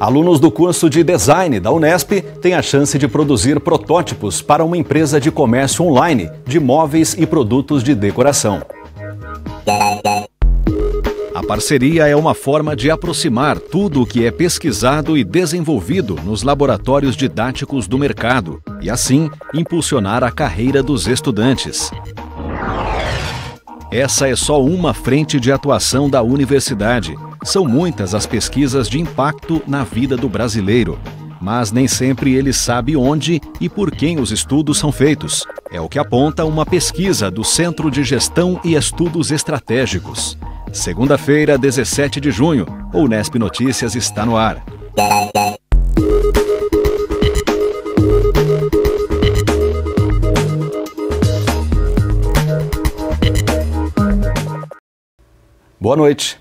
Alunos do curso de design da Unesp têm a chance de produzir protótipos para uma empresa de comércio online de móveis e produtos de decoração. A parceria é uma forma de aproximar tudo o que é pesquisado e desenvolvido nos laboratórios didáticos do mercado e, assim, impulsionar a carreira dos estudantes. Essa é só uma frente de atuação da universidade. São muitas as pesquisas de impacto na vida do brasileiro. Mas nem sempre ele sabe onde e por quem os estudos são feitos. É o que aponta uma pesquisa do Centro de Gestão e Estudos Estratégicos. Segunda-feira, 17 de junho, o Nesp Notícias está no ar. Boa noite.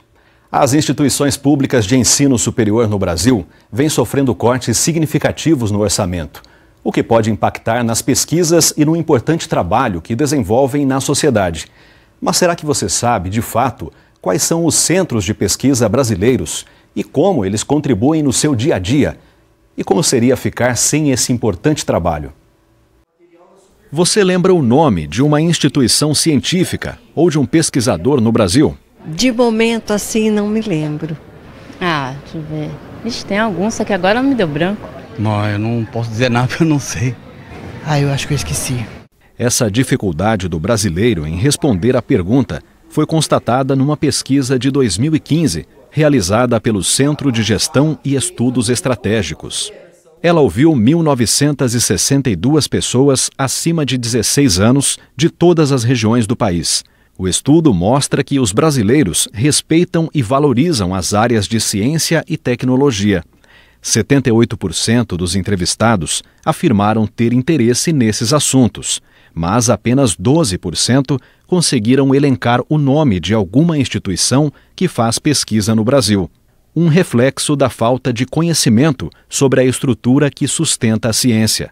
As instituições públicas de ensino superior no Brasil vêm sofrendo cortes significativos no orçamento, o que pode impactar nas pesquisas e no importante trabalho que desenvolvem na sociedade. Mas será que você sabe, de fato, quais são os centros de pesquisa brasileiros e como eles contribuem no seu dia a dia? E como seria ficar sem esse importante trabalho? Você lembra o nome de uma instituição científica ou de um pesquisador no Brasil? De momento assim, não me lembro. Ah, deixa eu ver. Vixe, tem alguns, só que agora me deu branco. Não, eu não posso dizer nada porque eu não sei. Ah, eu acho que eu esqueci. Essa dificuldade do brasileiro em responder à pergunta foi constatada numa pesquisa de 2015, realizada pelo Centro de Gestão e Estudos Estratégicos. Ela ouviu 1.962 pessoas acima de 16 anos de todas as regiões do país o estudo mostra que os brasileiros respeitam e valorizam as áreas de ciência e tecnologia. 78% dos entrevistados afirmaram ter interesse nesses assuntos, mas apenas 12% conseguiram elencar o nome de alguma instituição que faz pesquisa no Brasil. Um reflexo da falta de conhecimento sobre a estrutura que sustenta a ciência.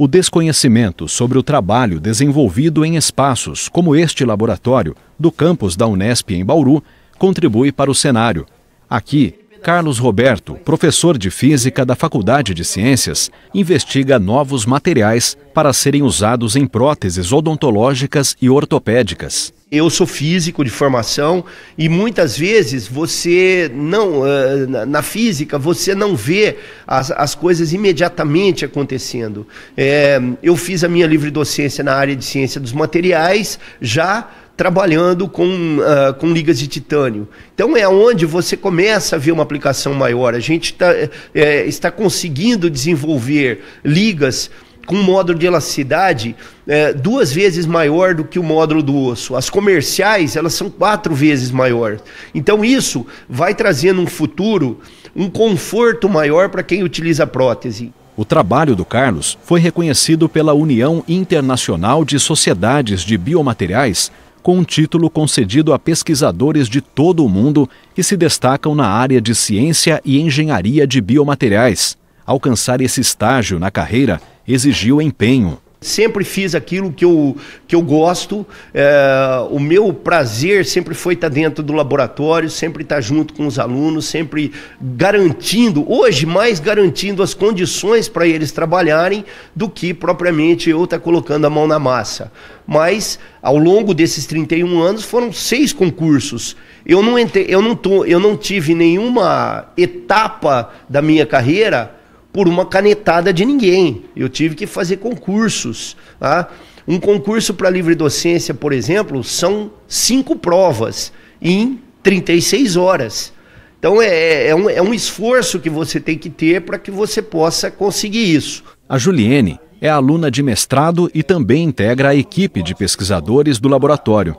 O desconhecimento sobre o trabalho desenvolvido em espaços como este laboratório do campus da Unesp em Bauru contribui para o cenário. Aqui, Carlos Roberto, professor de física da Faculdade de Ciências, investiga novos materiais para serem usados em próteses odontológicas e ortopédicas. Eu sou físico de formação e muitas vezes você não, eh, na física, você não vê as, as coisas imediatamente acontecendo. É, eu fiz a minha livre docência na área de ciência dos materiais já trabalhando com, uh, com ligas de titânio. Então é onde você começa a ver uma aplicação maior. A gente tá, é, está conseguindo desenvolver ligas com um módulo de elasticidade é, duas vezes maior do que o módulo do osso. As comerciais, elas são quatro vezes maior. Então isso vai trazendo um futuro, um conforto maior para quem utiliza a prótese. O trabalho do Carlos foi reconhecido pela União Internacional de Sociedades de Biomateriais com um título concedido a pesquisadores de todo o mundo que se destacam na área de ciência e engenharia de biomateriais. Alcançar esse estágio na carreira exigiu empenho. Sempre fiz aquilo que eu, que eu gosto. É, o meu prazer sempre foi estar tá dentro do laboratório, sempre estar tá junto com os alunos, sempre garantindo, hoje mais garantindo as condições para eles trabalharem do que propriamente eu estar tá colocando a mão na massa. Mas ao longo desses 31 anos foram seis concursos. Eu não, entre, eu não, tô, eu não tive nenhuma etapa da minha carreira por uma canetada de ninguém. Eu tive que fazer concursos. Tá? Um concurso para livre docência, por exemplo, são cinco provas em 36 horas. Então é, é, é, um, é um esforço que você tem que ter para que você possa conseguir isso. A Juliene é aluna de mestrado e também integra a equipe de pesquisadores do laboratório.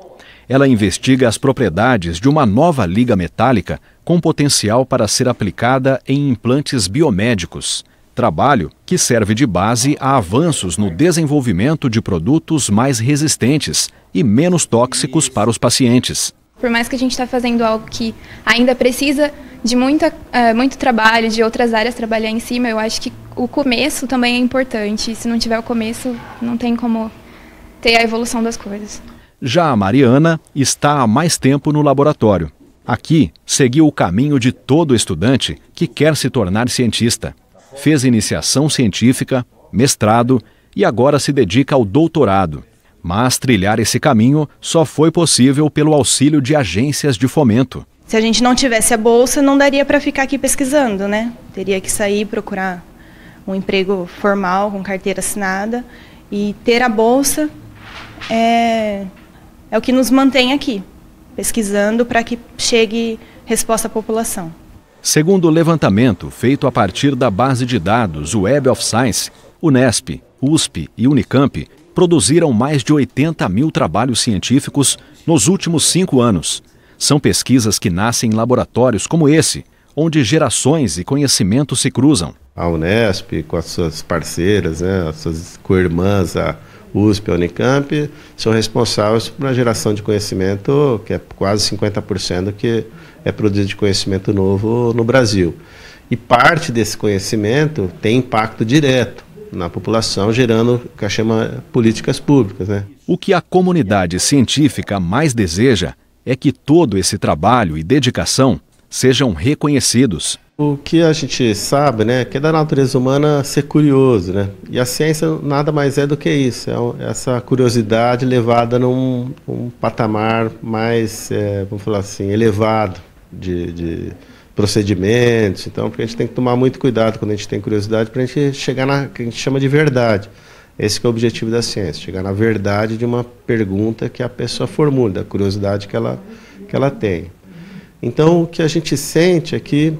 Ela investiga as propriedades de uma nova liga metálica com potencial para ser aplicada em implantes biomédicos, trabalho que serve de base a avanços no desenvolvimento de produtos mais resistentes e menos tóxicos para os pacientes. Por mais que a gente está fazendo algo que ainda precisa de muita, uh, muito trabalho, de outras áreas trabalhar em cima, eu acho que o começo também é importante. Se não tiver o começo, não tem como ter a evolução das coisas. Já a Mariana está há mais tempo no laboratório. Aqui, seguiu o caminho de todo estudante que quer se tornar cientista. Fez iniciação científica, mestrado e agora se dedica ao doutorado. Mas trilhar esse caminho só foi possível pelo auxílio de agências de fomento. Se a gente não tivesse a bolsa, não daria para ficar aqui pesquisando, né? Teria que sair procurar um emprego formal, com carteira assinada. E ter a bolsa é, é o que nos mantém aqui, pesquisando para que chegue resposta à população. Segundo o levantamento feito a partir da base de dados Web of Science, Unesp, USP e Unicamp produziram mais de 80 mil trabalhos científicos nos últimos cinco anos. São pesquisas que nascem em laboratórios como esse, onde gerações e conhecimentos se cruzam. A Unesp, com as suas parceiras, né, as suas co-irmãs, a USP e Unicamp, são responsáveis por uma geração de conhecimento que é quase 50% do que é produzido de conhecimento novo no Brasil. E parte desse conhecimento tem impacto direto na população, gerando o que chama políticas públicas. Né? O que a comunidade científica mais deseja é que todo esse trabalho e dedicação sejam reconhecidos. O que a gente sabe, né, que é da natureza humana ser curioso, né? E a ciência nada mais é do que isso, é essa curiosidade levada num um patamar mais, é, vamos falar assim, elevado de, de, procedimentos. Então, porque a gente tem que tomar muito cuidado quando a gente tem curiosidade para a gente chegar na que a gente chama de verdade. Esse é o objetivo da ciência, chegar na verdade de uma pergunta que a pessoa formula, da curiosidade que ela, que ela tem. Então, o que a gente sente é que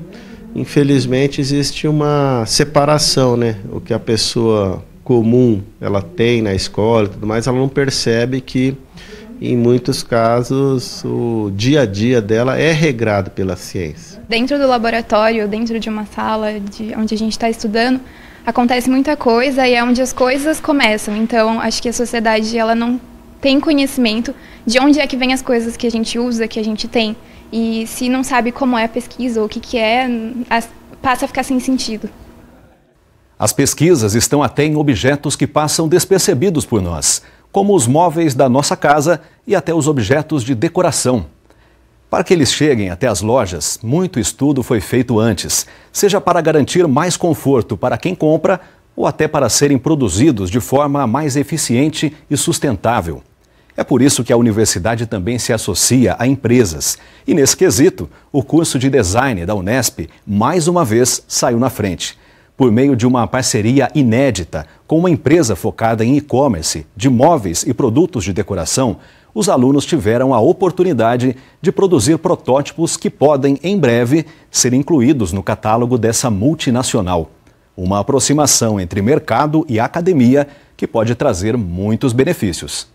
infelizmente existe uma separação, né? O que a pessoa comum ela tem na escola e tudo mais, ela não percebe que em muitos casos o dia a dia dela é regrado pela ciência. Dentro do laboratório, dentro de uma sala de onde a gente está estudando, acontece muita coisa e é onde as coisas começam. Então, acho que a sociedade ela não tem conhecimento de onde é que vem as coisas que a gente usa, que a gente tem. E se não sabe como é a pesquisa ou o que, que é, passa a ficar sem sentido. As pesquisas estão até em objetos que passam despercebidos por nós, como os móveis da nossa casa e até os objetos de decoração. Para que eles cheguem até as lojas, muito estudo foi feito antes, seja para garantir mais conforto para quem compra ou até para serem produzidos de forma mais eficiente e sustentável. É por isso que a universidade também se associa a empresas. E nesse quesito, o curso de design da Unesp, mais uma vez, saiu na frente. Por meio de uma parceria inédita com uma empresa focada em e-commerce, de móveis e produtos de decoração, os alunos tiveram a oportunidade de produzir protótipos que podem, em breve, ser incluídos no catálogo dessa multinacional. Uma aproximação entre mercado e academia que pode trazer muitos benefícios.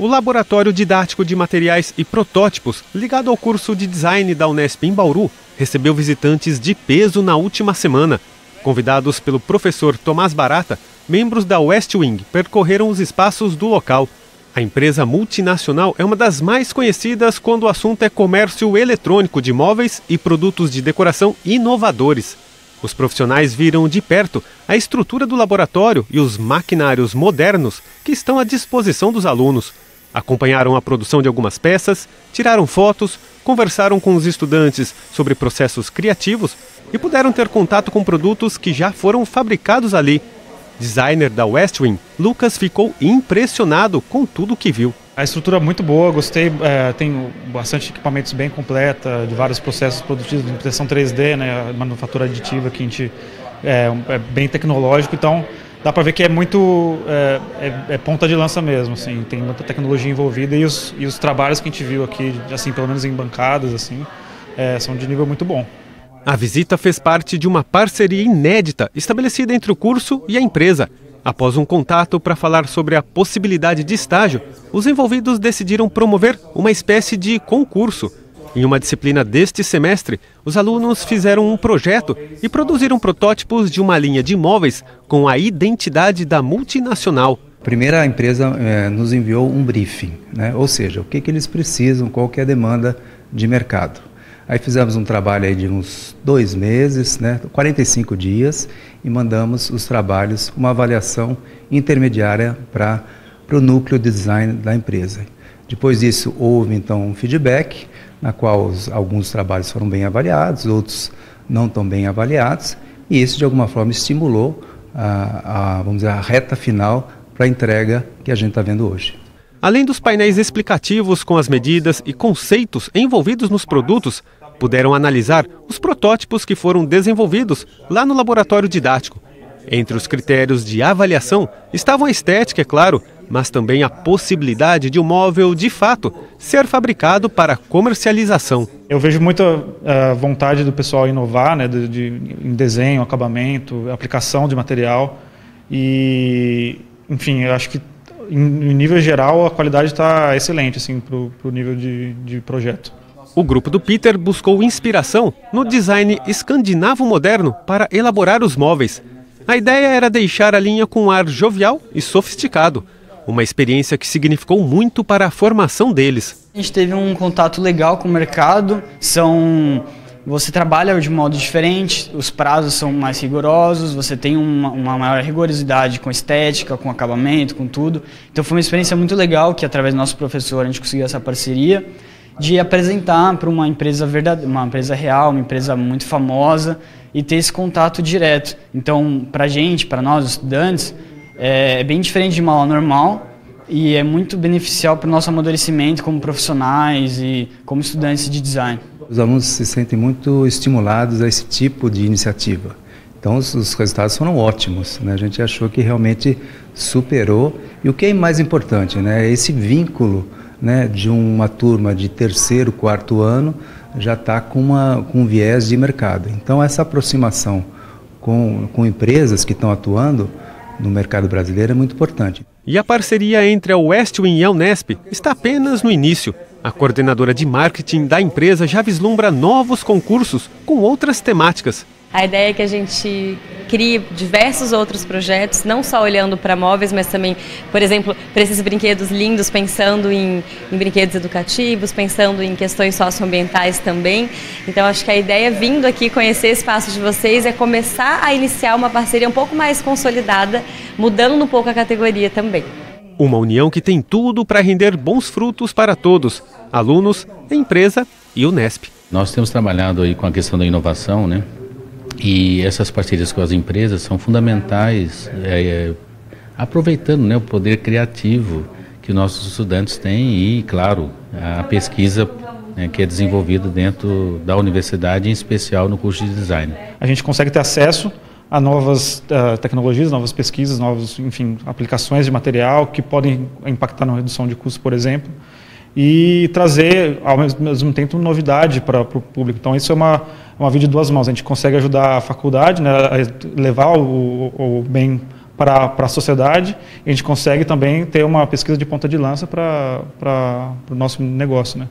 O Laboratório Didático de Materiais e Protótipos, ligado ao curso de design da Unesp em Bauru, recebeu visitantes de peso na última semana. Convidados pelo professor Tomás Barata, membros da West Wing percorreram os espaços do local. A empresa multinacional é uma das mais conhecidas quando o assunto é comércio eletrônico de móveis e produtos de decoração inovadores. Os profissionais viram de perto a estrutura do laboratório e os maquinários modernos que estão à disposição dos alunos. Acompanharam a produção de algumas peças, tiraram fotos, conversaram com os estudantes sobre processos criativos e puderam ter contato com produtos que já foram fabricados ali. Designer da Westwing, Lucas ficou impressionado com tudo o que viu. A estrutura é muito boa, gostei, é, tem bastante equipamentos bem completa, de vários processos produtivos, de impressão 3D, né, manufatura aditiva que a gente é, é bem tecnológico, então dá para ver que é muito é, é, é, ponta de lança mesmo, assim, tem muita tecnologia envolvida e os, e os trabalhos que a gente viu aqui, assim, pelo menos em bancadas, assim, é, são de nível muito bom. A visita fez parte de uma parceria inédita estabelecida entre o curso e a empresa, Após um contato para falar sobre a possibilidade de estágio, os envolvidos decidiram promover uma espécie de concurso. Em uma disciplina deste semestre, os alunos fizeram um projeto e produziram protótipos de uma linha de imóveis com a identidade da multinacional. Primeiro, a empresa é, nos enviou um briefing, né? ou seja, o que, que eles precisam, qual que é a demanda de mercado. Aí fizemos um trabalho aí de uns dois meses, né, 45 dias, e mandamos os trabalhos, uma avaliação intermediária para o núcleo de design da empresa. Depois disso, houve então um feedback, na qual os, alguns trabalhos foram bem avaliados, outros não tão bem avaliados, e isso de alguma forma estimulou a, a vamos dizer, a reta final para a entrega que a gente está vendo hoje. Além dos painéis explicativos com as medidas e conceitos envolvidos nos produtos, puderam analisar os protótipos que foram desenvolvidos lá no laboratório didático. Entre os critérios de avaliação estavam a estética, é claro, mas também a possibilidade de um móvel, de fato, ser fabricado para comercialização. Eu vejo muita uh, vontade do pessoal inovar né, de, de, em desenho, acabamento, aplicação de material. E, enfim, eu acho que, em, em nível geral, a qualidade está excelente assim, para o nível de, de projeto. O grupo do Peter buscou inspiração no design escandinavo moderno para elaborar os móveis. A ideia era deixar a linha com um ar jovial e sofisticado, uma experiência que significou muito para a formação deles. A gente teve um contato legal com o mercado, são você trabalha de modo diferente, os prazos são mais rigorosos, você tem uma, uma, maior rigorosidade com estética, com acabamento, com tudo. Então foi uma experiência muito legal que através do nosso professor a gente conseguiu essa parceria de apresentar para uma empresa verdadeira, uma empresa real, uma empresa muito famosa e ter esse contato direto. Então, para a gente, para nós estudantes, é, é bem diferente de uma aula normal e é muito beneficial para o nosso amadurecimento como profissionais e como estudantes de design. Os alunos se sentem muito estimulados a esse tipo de iniciativa. Então os, os resultados foram ótimos, né? a gente achou que realmente superou. E o que é mais importante, né? esse vínculo né, de uma turma de terceiro, quarto ano, já está com, uma, com um viés de mercado. Então, essa aproximação com, com empresas que estão atuando no mercado brasileiro é muito importante. E a parceria entre a Westwing e a Unesp está apenas no início. A coordenadora de marketing da empresa já vislumbra novos concursos com outras temáticas. A ideia é que a gente crie diversos outros projetos, não só olhando para móveis, mas também, por exemplo, para esses brinquedos lindos, pensando em, em brinquedos educativos, pensando em questões socioambientais também. Então, acho que a ideia vindo aqui conhecer o espaço de vocês é começar a iniciar uma parceria um pouco mais consolidada, mudando um pouco a categoria também. Uma união que tem tudo para render bons frutos para todos, alunos, empresa e Unesp. Nós temos trabalhado aí com a questão da inovação, né? E essas parcerias com as empresas são fundamentais, é, é, aproveitando né, o poder criativo que nossos estudantes têm e, claro, a pesquisa né, que é desenvolvida dentro da universidade, em especial no curso de design. A gente consegue ter acesso a novas uh, tecnologias, novas pesquisas, novas, enfim, aplicações de material que podem impactar na redução de custos, por exemplo e trazer, ao mesmo tempo, novidade para o público. Então, isso é uma, uma vida de duas mãos. A gente consegue ajudar a faculdade, né, a levar o, o bem para a sociedade, a gente consegue também ter uma pesquisa de ponta de lança para o nosso negócio. Né?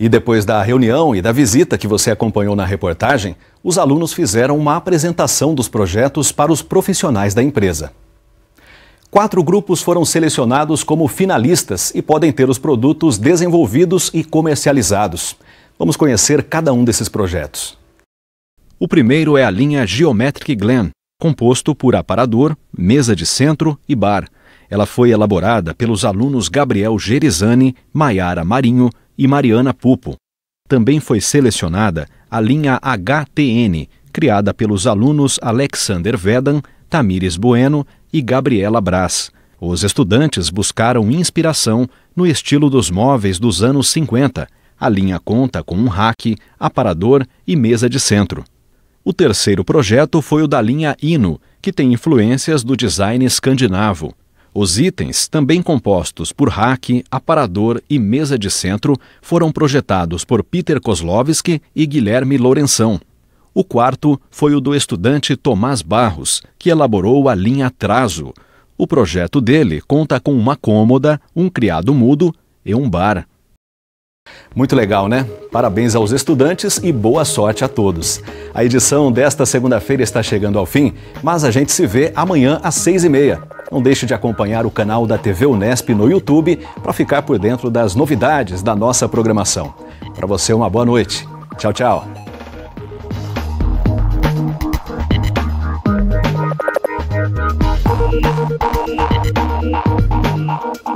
E depois da reunião e da visita que você acompanhou na reportagem, os alunos fizeram uma apresentação dos projetos para os profissionais da empresa. Quatro grupos foram selecionados como finalistas e podem ter os produtos desenvolvidos e comercializados. Vamos conhecer cada um desses projetos. O primeiro é a linha Geometric Glen, composto por aparador, mesa de centro e bar. Ela foi elaborada pelos alunos Gabriel Gerizani, Maiara Marinho e Mariana Pupo. Também foi selecionada a linha HTN, criada pelos alunos Alexander Vedan, Tamires Bueno e Gabriela Braz. Os estudantes buscaram inspiração no estilo dos móveis dos anos 50. A linha conta com um rack, aparador e mesa de centro. O terceiro projeto foi o da linha Hino, que tem influências do design escandinavo. Os itens, também compostos por rack, aparador e mesa de centro, foram projetados por Peter Kozlovski e Guilherme Lourenção. O quarto foi o do estudante Tomás Barros, que elaborou a linha Traso. O projeto dele conta com uma cômoda, um criado mudo e um bar. Muito legal, né? Parabéns aos estudantes e boa sorte a todos. A edição desta segunda-feira está chegando ao fim, mas a gente se vê amanhã às seis e meia. Não deixe de acompanhar o canal da TV Unesp no YouTube para ficar por dentro das novidades da nossa programação. Para você, uma boa noite. Tchau, tchau. Thank you.